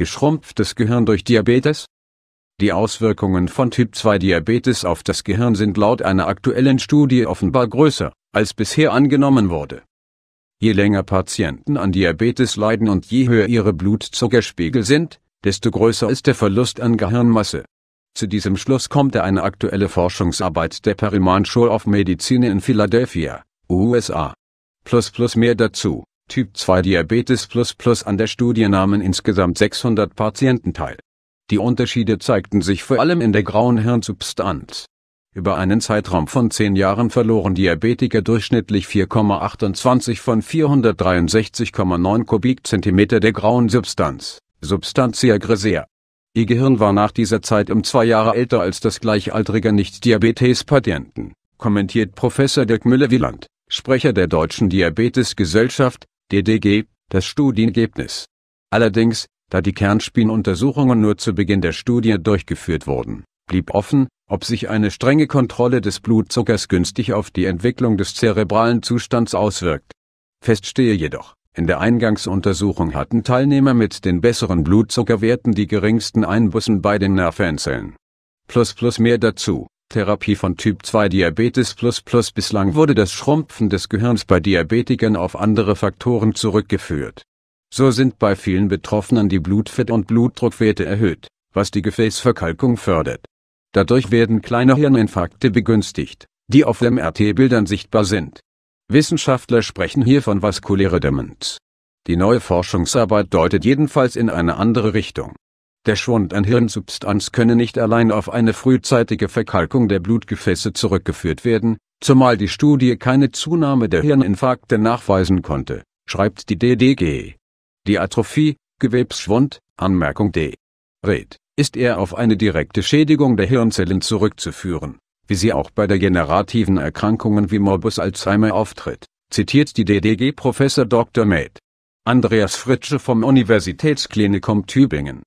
geschrumpftes Gehirn durch Diabetes? Die Auswirkungen von Typ-2-Diabetes auf das Gehirn sind laut einer aktuellen Studie offenbar größer, als bisher angenommen wurde. Je länger Patienten an Diabetes leiden und je höher ihre Blutzuckerspiegel sind, desto größer ist der Verlust an Gehirnmasse. Zu diesem Schluss kommt eine aktuelle Forschungsarbeit der Perryman School of Medicine in Philadelphia, USA. Plus plus mehr dazu. Typ 2 Diabetes an der Studie nahmen insgesamt 600 Patienten teil. Die Unterschiede zeigten sich vor allem in der grauen Hirnsubstanz. Über einen Zeitraum von 10 Jahren verloren Diabetiker durchschnittlich 4,28 von 463,9 Kubikzentimeter der grauen Substanz, Substantia grisea. Ihr Gehirn war nach dieser Zeit um zwei Jahre älter als das gleichaltrige Nicht-Diabetes-Patienten, kommentiert Professor Dirk Müller-Wieland, Sprecher der Deutschen Diabetes-Gesellschaft, DDG, das Studienergebnis. Allerdings, da die Kernspinuntersuchungen nur zu Beginn der Studie durchgeführt wurden, blieb offen, ob sich eine strenge Kontrolle des Blutzuckers günstig auf die Entwicklung des zerebralen Zustands auswirkt. Feststehe jedoch, in der Eingangsuntersuchung hatten Teilnehmer mit den besseren Blutzuckerwerten die geringsten Einbußen bei den Nervenzellen. Plus plus mehr dazu. Therapie von Typ 2 Diabetes Bislang wurde das Schrumpfen des Gehirns bei Diabetikern auf andere Faktoren zurückgeführt. So sind bei vielen Betroffenen die Blutfett- und Blutdruckwerte erhöht, was die Gefäßverkalkung fördert. Dadurch werden kleine Hirninfarkte begünstigt, die auf MRT-Bildern sichtbar sind. Wissenschaftler sprechen hier von vaskuläre Demenz. Die neue Forschungsarbeit deutet jedenfalls in eine andere Richtung. Der Schwund an Hirnsubstanz könne nicht allein auf eine frühzeitige Verkalkung der Blutgefäße zurückgeführt werden, zumal die Studie keine Zunahme der Hirninfarkte nachweisen konnte, schreibt die DDG. Die Atrophie, Gewebsschwund, Anmerkung D. Red, ist eher auf eine direkte Schädigung der Hirnzellen zurückzuführen, wie sie auch bei degenerativen Erkrankungen wie Morbus Alzheimer auftritt, zitiert die DDG Professor Dr. Med. Andreas Fritsche vom Universitätsklinikum Tübingen.